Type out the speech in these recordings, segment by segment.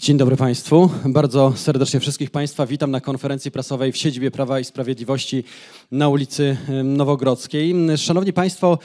Dzień dobry Państwu. Bardzo serdecznie wszystkich Państwa witam na konferencji prasowej w siedzibie Prawa i Sprawiedliwości na ulicy Nowogrodzkiej. Szanowni Państwo,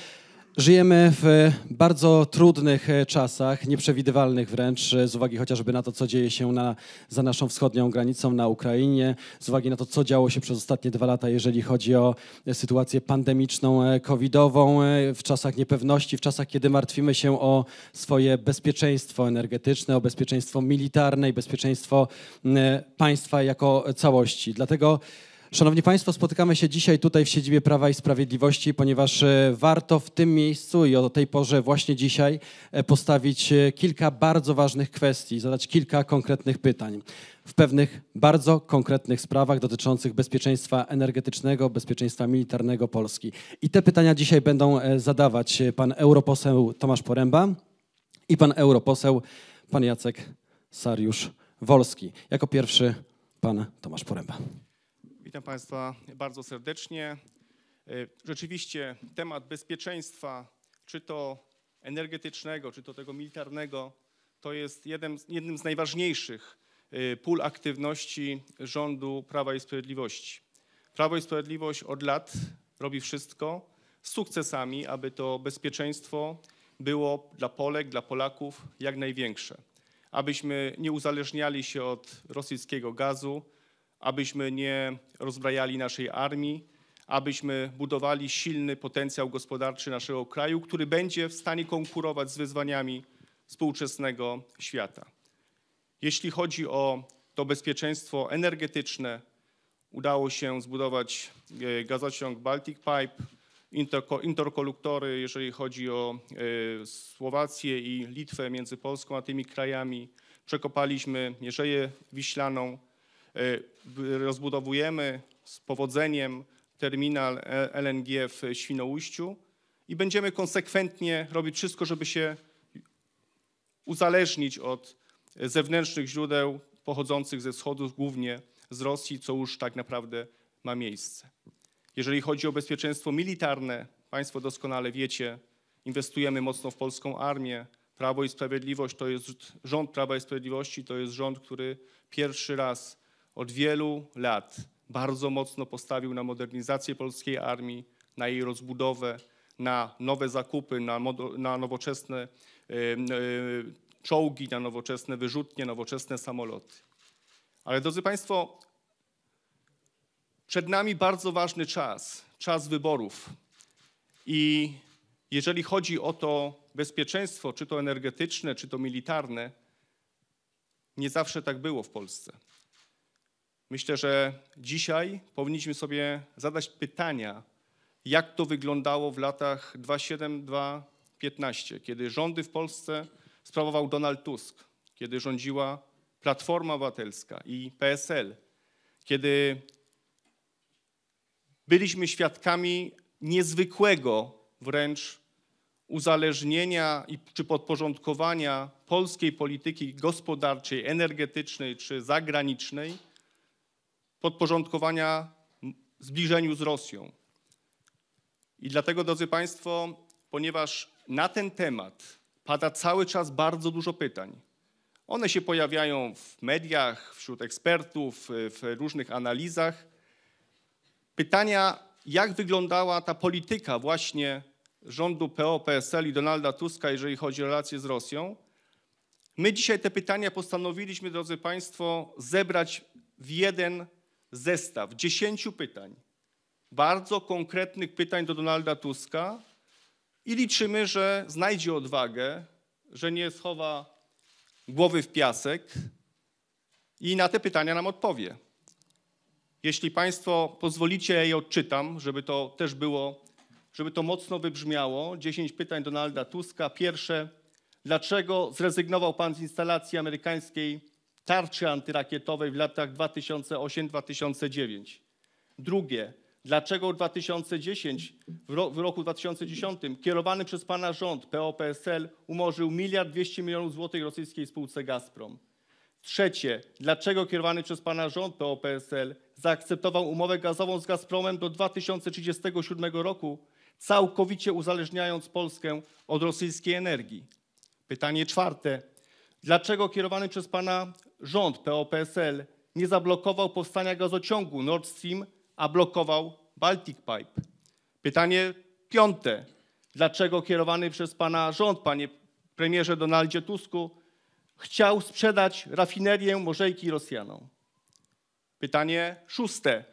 Żyjemy w bardzo trudnych e, czasach, nieprzewidywalnych wręcz, e, z uwagi chociażby na to, co dzieje się na, za naszą wschodnią granicą na Ukrainie, z uwagi na to, co działo się przez ostatnie dwa lata, jeżeli chodzi o e, sytuację pandemiczną, covidową, w czasach niepewności, w czasach, kiedy martwimy się o swoje bezpieczeństwo energetyczne, o bezpieczeństwo militarne i bezpieczeństwo państwa jako całości. Dlatego Szanowni Państwo, spotykamy się dzisiaj tutaj w siedzibie Prawa i Sprawiedliwości, ponieważ e, warto w tym miejscu i o tej porze właśnie dzisiaj e, postawić e, kilka bardzo ważnych kwestii, zadać kilka konkretnych pytań w pewnych bardzo konkretnych sprawach dotyczących bezpieczeństwa energetycznego, bezpieczeństwa militarnego Polski. I te pytania dzisiaj będą zadawać pan europoseł Tomasz Poręba i pan europoseł pan Jacek Sariusz-Wolski. Jako pierwszy pan Tomasz Poręba. Witam Państwa bardzo serdecznie. E, rzeczywiście temat bezpieczeństwa, czy to energetycznego, czy to tego militarnego, to jest jednym, jednym z najważniejszych e, pól aktywności rządu Prawa i Sprawiedliwości. Prawo i Sprawiedliwość od lat robi wszystko z sukcesami, aby to bezpieczeństwo było dla Polek, dla Polaków jak największe. Abyśmy nie uzależniali się od rosyjskiego gazu, abyśmy nie rozbrajali naszej armii, abyśmy budowali silny potencjał gospodarczy naszego kraju, który będzie w stanie konkurować z wyzwaniami współczesnego świata. Jeśli chodzi o to bezpieczeństwo energetyczne, udało się zbudować e, gazociąg Baltic Pipe, interkoluktory, jeżeli chodzi o e, Słowację i Litwę między Polską a tymi krajami. Przekopaliśmy Mierzeję Wiślaną, Y, rozbudowujemy z powodzeniem terminal LNG w Świnoujściu i będziemy konsekwentnie robić wszystko, żeby się uzależnić od zewnętrznych źródeł pochodzących ze wschodu, głównie z Rosji, co już tak naprawdę ma miejsce. Jeżeli chodzi o bezpieczeństwo militarne, Państwo doskonale wiecie, inwestujemy mocno w polską armię. Prawo i Sprawiedliwość to jest rząd Prawa i Sprawiedliwości, to jest rząd, który pierwszy raz od wielu lat bardzo mocno postawił na modernizację polskiej armii, na jej rozbudowę, na nowe zakupy, na, na nowoczesne e, czołgi, na nowoczesne wyrzutnie, nowoczesne samoloty. Ale drodzy Państwo, przed nami bardzo ważny czas, czas wyborów. I jeżeli chodzi o to bezpieczeństwo, czy to energetyczne, czy to militarne, nie zawsze tak było w Polsce. Myślę, że dzisiaj powinniśmy sobie zadać pytania, jak to wyglądało w latach 2007 2015 kiedy rządy w Polsce sprawował Donald Tusk, kiedy rządziła Platforma Obywatelska i PSL, kiedy byliśmy świadkami niezwykłego wręcz uzależnienia i, czy podporządkowania polskiej polityki gospodarczej, energetycznej czy zagranicznej podporządkowania zbliżeniu z Rosją. I dlatego, drodzy Państwo, ponieważ na ten temat pada cały czas bardzo dużo pytań, one się pojawiają w mediach, wśród ekspertów, w różnych analizach. Pytania, jak wyglądała ta polityka właśnie rządu PO-PSL i Donalda Tuska, jeżeli chodzi o relacje z Rosją. My dzisiaj te pytania postanowiliśmy, drodzy Państwo, zebrać w jeden zestaw dziesięciu pytań, bardzo konkretnych pytań do Donalda Tuska i liczymy, że znajdzie odwagę, że nie schowa głowy w piasek i na te pytania nam odpowie. Jeśli Państwo pozwolicie, ja je odczytam, żeby to też było, żeby to mocno wybrzmiało. Dziesięć pytań Donalda Tuska. Pierwsze, dlaczego zrezygnował Pan z instalacji amerykańskiej tarczy antyrakietowej w latach 2008-2009. Drugie, dlaczego 2010, w roku 2010 kierowany przez pana rząd POPSL umorzył miliard 200 milionów złotych rosyjskiej spółce Gazprom. Trzecie, dlaczego kierowany przez pana rząd POPSL zaakceptował umowę gazową z Gazpromem do 2037 roku, całkowicie uzależniając Polskę od rosyjskiej energii? Pytanie czwarte. Dlaczego kierowany przez pana rząd POPSL nie zablokował powstania gazociągu Nord Stream, a blokował Baltic Pipe? Pytanie piąte. Dlaczego kierowany przez pana rząd, panie premierze Donaldzie Tusku, chciał sprzedać rafinerię Morzejki Rosjanom? Pytanie szóste.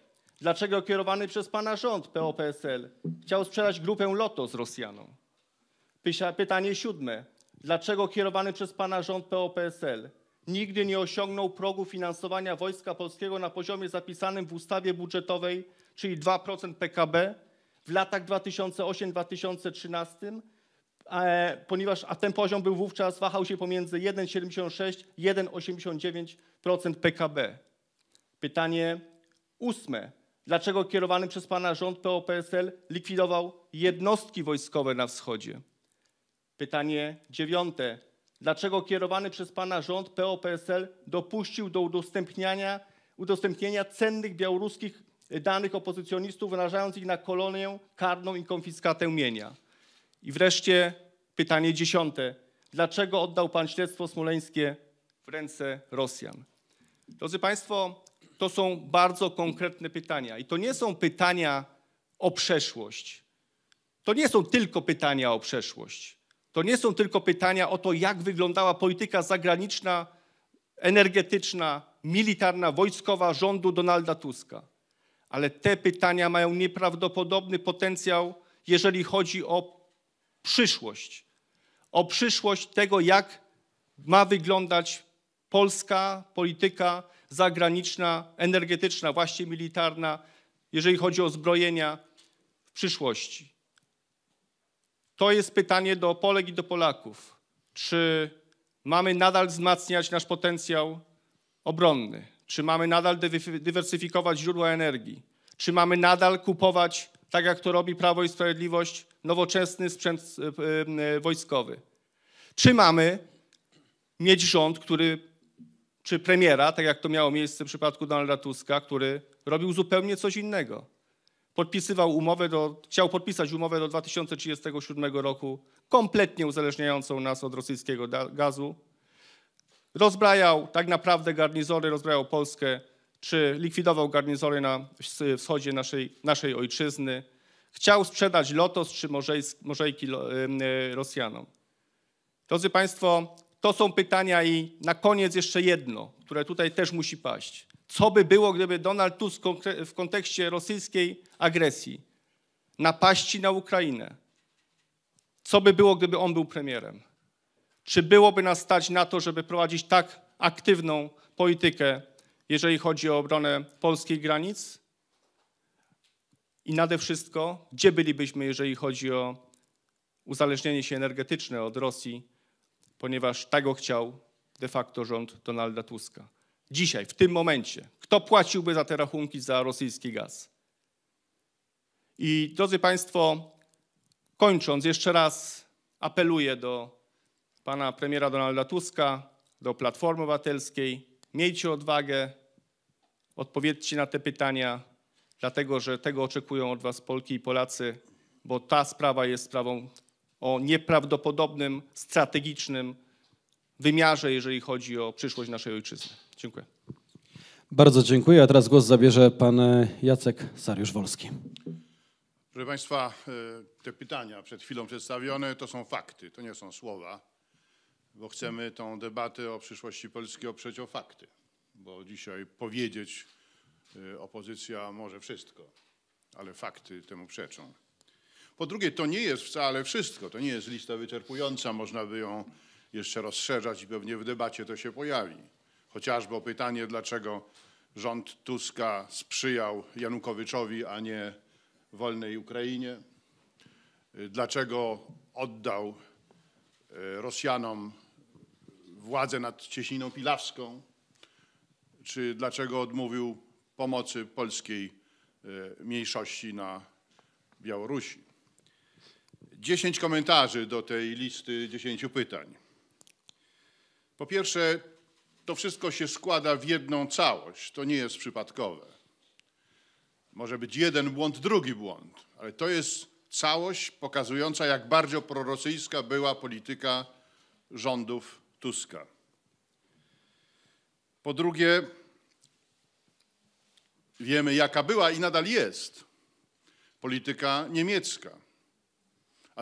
Dlaczego kierowany przez pana rząd POPSL chciał sprzedać grupę z Rosjaną? Pytanie siódme. Dlaczego kierowany przez pana rząd POPSL nigdy nie osiągnął progu finansowania Wojska Polskiego na poziomie zapisanym w ustawie budżetowej, czyli 2% PKB w latach 2008-2013, e, ponieważ a ten poziom był wówczas, wahał się pomiędzy 1,76 i 1,89% PKB. Pytanie ósme. Dlaczego kierowany przez pana rząd POPSL likwidował jednostki wojskowe na wschodzie? Pytanie dziewiąte. Dlaczego kierowany przez pana rząd POPSL dopuścił do udostępniania, udostępnienia cennych białoruskich danych opozycjonistów, wyrażając ich na kolonię karną i konfiskatę mienia? I wreszcie pytanie dziesiąte. Dlaczego oddał pan śledztwo smoleńskie w ręce Rosjan? Drodzy Państwo, to są bardzo konkretne pytania. I to nie są pytania o przeszłość. To nie są tylko pytania o przeszłość. To nie są tylko pytania o to, jak wyglądała polityka zagraniczna, energetyczna, militarna, wojskowa rządu Donalda Tuska. Ale te pytania mają nieprawdopodobny potencjał, jeżeli chodzi o przyszłość. O przyszłość tego, jak ma wyglądać polska polityka zagraniczna, energetyczna, właśnie militarna, jeżeli chodzi o zbrojenia w przyszłości. To jest pytanie do Polek i do Polaków. Czy mamy nadal wzmacniać nasz potencjał obronny? Czy mamy nadal dywersyfikować źródła energii? Czy mamy nadal kupować, tak jak to robi Prawo i Sprawiedliwość, nowoczesny sprzęt e, e, wojskowy? Czy mamy mieć rząd, który, czy premiera, tak jak to miało miejsce w przypadku Donalda Tuska, który robił zupełnie coś innego? podpisywał umowę do, chciał podpisać umowę do 2037 roku, kompletnie uzależniającą nas od rosyjskiego gazu. Rozbrajał tak naprawdę garnizory, rozbrajał Polskę, czy likwidował garnizory na wschodzie naszej, naszej ojczyzny. Chciał sprzedać Lotos czy Morzejki e, Rosjanom. Drodzy Państwo, to są pytania i na koniec jeszcze jedno, które tutaj też musi paść co by było, gdyby Donald Tusk w kontekście rosyjskiej agresji, napaści na Ukrainę, co by było, gdyby on był premierem? Czy byłoby nas stać na to, żeby prowadzić tak aktywną politykę, jeżeli chodzi o obronę polskich granic? I nade wszystko, gdzie bylibyśmy, jeżeli chodzi o uzależnienie się energetyczne od Rosji, ponieważ tego tak chciał de facto rząd Donalda Tuska. Dzisiaj, w tym momencie. Kto płaciłby za te rachunki za rosyjski gaz? I drodzy Państwo, kończąc, jeszcze raz apeluję do pana premiera Donalda Tuska, do Platformy Obywatelskiej. Miejcie odwagę, odpowiedzcie na te pytania, dlatego że tego oczekują od Was Polki i Polacy, bo ta sprawa jest sprawą o nieprawdopodobnym, strategicznym, wymiarze, jeżeli chodzi o przyszłość naszej ojczyzny. Dziękuję. Bardzo dziękuję. A teraz głos zabierze pan e, Jacek Sariusz-Wolski. Proszę Państwa, e, te pytania przed chwilą przedstawione to są fakty, to nie są słowa, bo chcemy tą debatę o przyszłości Polski oprzeć o fakty, bo dzisiaj powiedzieć e, opozycja może wszystko, ale fakty temu przeczą. Po drugie, to nie jest wcale wszystko, to nie jest lista wyczerpująca, można by ją jeszcze rozszerzać i pewnie w debacie to się pojawi. Chociażby pytanie, dlaczego rząd Tuska sprzyjał Janukowiczowi, a nie wolnej Ukrainie. Dlaczego oddał e, Rosjanom władzę nad Cieśniną Pilawską? Czy dlaczego odmówił pomocy polskiej e, mniejszości na Białorusi? Dziesięć komentarzy do tej listy dziesięciu pytań. Po pierwsze, to wszystko się składa w jedną całość. To nie jest przypadkowe. Może być jeden błąd, drugi błąd, ale to jest całość pokazująca, jak bardzo prorosyjska była polityka rządów Tuska. Po drugie, wiemy, jaka była i nadal jest polityka niemiecka.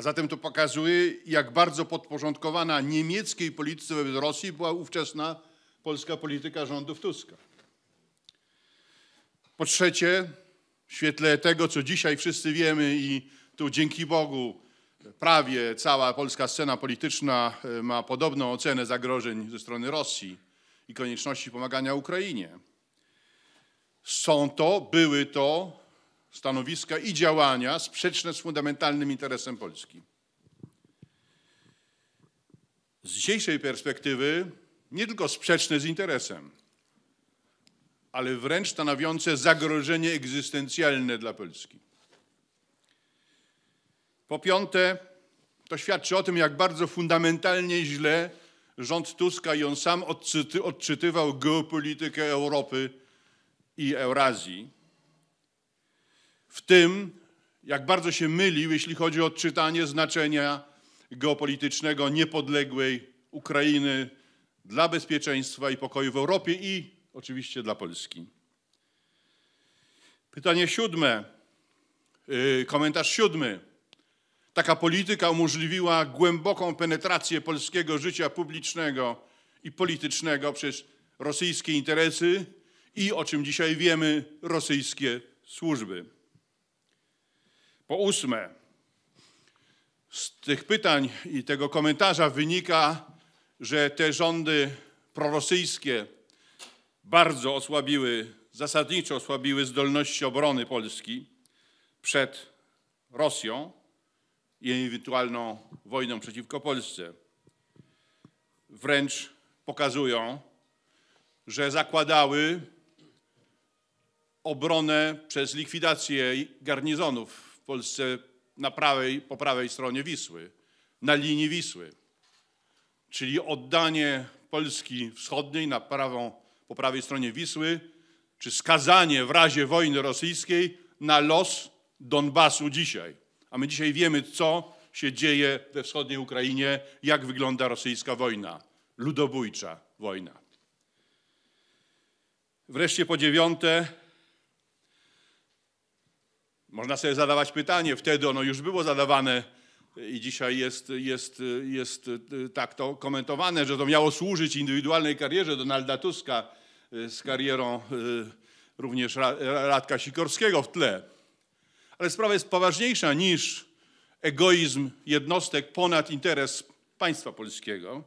A zatem to pokazuje, jak bardzo podporządkowana niemieckiej polityce wobec Rosji była ówczesna polska polityka rządów Tuska. Po trzecie, w świetle tego, co dzisiaj wszyscy wiemy i tu dzięki Bogu prawie cała polska scena polityczna e, ma podobną ocenę zagrożeń ze strony Rosji i konieczności pomagania Ukrainie. Są to, były to stanowiska i działania sprzeczne z fundamentalnym interesem Polski. Z dzisiejszej perspektywy nie tylko sprzeczne z interesem, ale wręcz stanowiące zagrożenie egzystencjalne dla Polski. Po piąte, to świadczy o tym, jak bardzo fundamentalnie źle rząd Tuska i on sam odczytywał geopolitykę Europy i Eurazji w tym, jak bardzo się mylił, jeśli chodzi o odczytanie znaczenia geopolitycznego niepodległej Ukrainy dla bezpieczeństwa i pokoju w Europie i oczywiście dla Polski. Pytanie siódme, y, komentarz siódmy. Taka polityka umożliwiła głęboką penetrację polskiego życia publicznego i politycznego przez rosyjskie interesy i, o czym dzisiaj wiemy, rosyjskie służby. Po ósme, z tych pytań i tego komentarza wynika, że te rządy prorosyjskie bardzo osłabiły, zasadniczo osłabiły zdolności obrony Polski przed Rosją i ewentualną wojną przeciwko Polsce. Wręcz pokazują, że zakładały obronę przez likwidację garnizonów w Polsce na prawej, po prawej stronie Wisły, na linii Wisły. Czyli oddanie Polski Wschodniej na prawą, po prawej stronie Wisły, czy skazanie w razie wojny rosyjskiej na los Donbasu dzisiaj. A my dzisiaj wiemy, co się dzieje we wschodniej Ukrainie, jak wygląda rosyjska wojna, ludobójcza wojna. Wreszcie po dziewiąte, można sobie zadawać pytanie, wtedy ono już było zadawane i dzisiaj jest, jest, jest y, tak to komentowane, że to miało służyć indywidualnej karierze Donalda Tuska y, z karierą y, również Radka Sikorskiego w tle. Ale sprawa jest poważniejsza niż egoizm jednostek ponad interes państwa polskiego,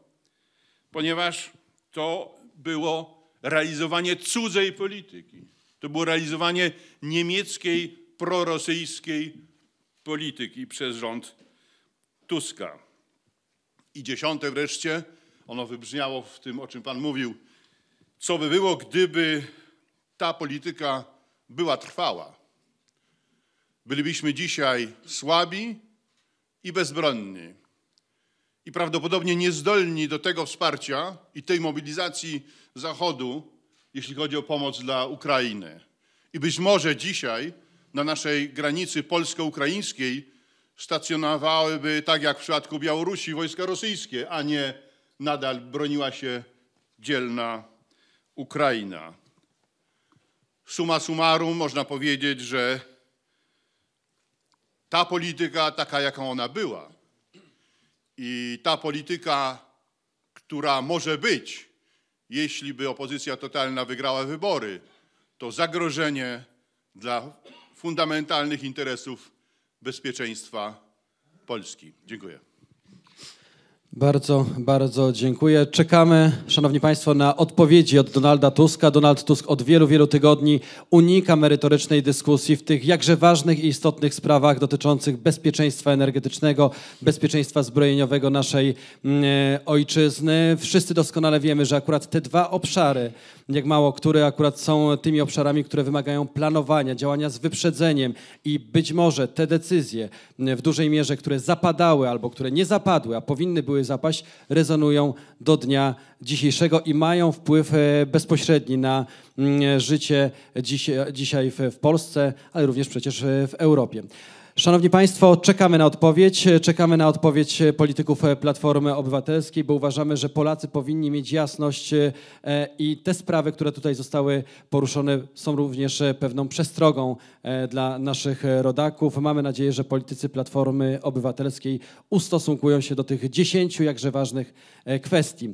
ponieważ to było realizowanie cudzej polityki. To było realizowanie niemieckiej prorosyjskiej polityki przez rząd Tuska. I dziesiąte wreszcie, ono wybrzmiało w tym, o czym Pan mówił, co by było, gdyby ta polityka była trwała. Bylibyśmy dzisiaj słabi i bezbronni i prawdopodobnie niezdolni do tego wsparcia i tej mobilizacji Zachodu, jeśli chodzi o pomoc dla Ukrainy. I być może dzisiaj na naszej granicy polsko-ukraińskiej stacjonowałyby, tak jak w przypadku Białorusi, wojska rosyjskie, a nie nadal broniła się dzielna Ukraina. Suma summarum można powiedzieć, że ta polityka, taka jaką ona była, i ta polityka, która może być, jeśli by opozycja totalna wygrała wybory, to zagrożenie dla fundamentalnych interesów bezpieczeństwa Polski. Dziękuję. Bardzo, bardzo dziękuję. Czekamy, Szanowni Państwo, na odpowiedzi od Donalda Tuska. Donald Tusk od wielu, wielu tygodni unika merytorycznej dyskusji w tych jakże ważnych i istotnych sprawach dotyczących bezpieczeństwa energetycznego, bezpieczeństwa zbrojeniowego naszej mm, e, ojczyzny. Wszyscy doskonale wiemy, że akurat te dwa obszary, jak mało które akurat są tymi obszarami, które wymagają planowania, działania z wyprzedzeniem i być może te decyzje mm, w dużej mierze, które zapadały albo które nie zapadły, a powinny były zapaść, rezonują do dnia dzisiejszego i mają wpływ e, bezpośredni na mm, e, życie dzisiaj w Polsce, ale również przecież e, w Europie. Szanowni Państwo, czekamy na odpowiedź. Czekamy na odpowiedź polityków Platformy Obywatelskiej, bo uważamy, że Polacy powinni mieć jasność e, i te sprawy, które tutaj zostały poruszone, są również pewną przestrogą e, dla naszych rodaków. Mamy nadzieję, że politycy Platformy Obywatelskiej ustosunkują się do tych dziesięciu jakże ważnych e, kwestii.